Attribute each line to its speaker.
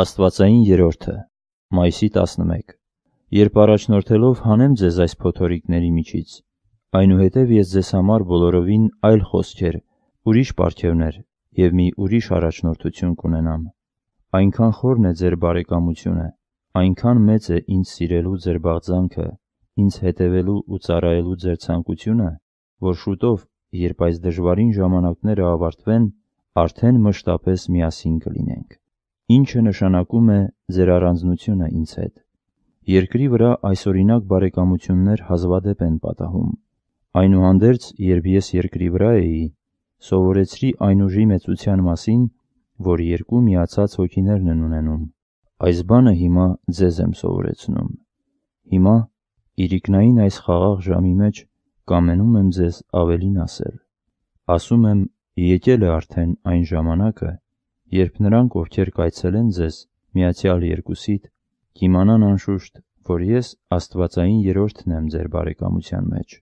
Speaker 1: Աստվածային երրորդը մայիսի 11 Երբ առաջնորդելով հանեմ ձեզ այս փոթորիկների միջից այնուհետև ես ձեզ համար բոլորովին այլ խոսքեր ուրիշ պարգևներ եւ մի ուրիշ առաջնորդություն կունենամ այնքան խորն է ձեր բարեկամությունը այնքան մեծ է ինձ սիրելու ձեր բաղձանքը ինձ հետևելու ու ծառայելու ձեր ցանկությունը որ շուտով երբ այս դժվարին ժամանակները ավարտվեն արդեն մշտապես միասին կլինենք ինչը նշանակում է ձեր առանձնությունը ինձ հետ։ Երկրի վրա այսօրինակ բարեկամություններ հազվադեպ են պատահում։ Այնուհանդերձ, երբ ես երկրի վրա էի, սովորեցրի այն ուժի մեծության մասին, որ երկու միացած հոգիներն են ունենում։ Այս բանը հիմա ձեզ եմ սովորեցնում։ Հիմա իրիկնային այս խաղաղ ժամի մեջ կամենում եմ ձեզ ավելին ասել։ Ասում եմ, եկել է արդեն այն ժամանակը, երբ նրանք, ովքեր կայցել են ձեզ, միացյալ երկուսիդ, կիմանան անշուշտ, որ ես աստվածային երրորդն եմ ձեր բարեկամության մեջ։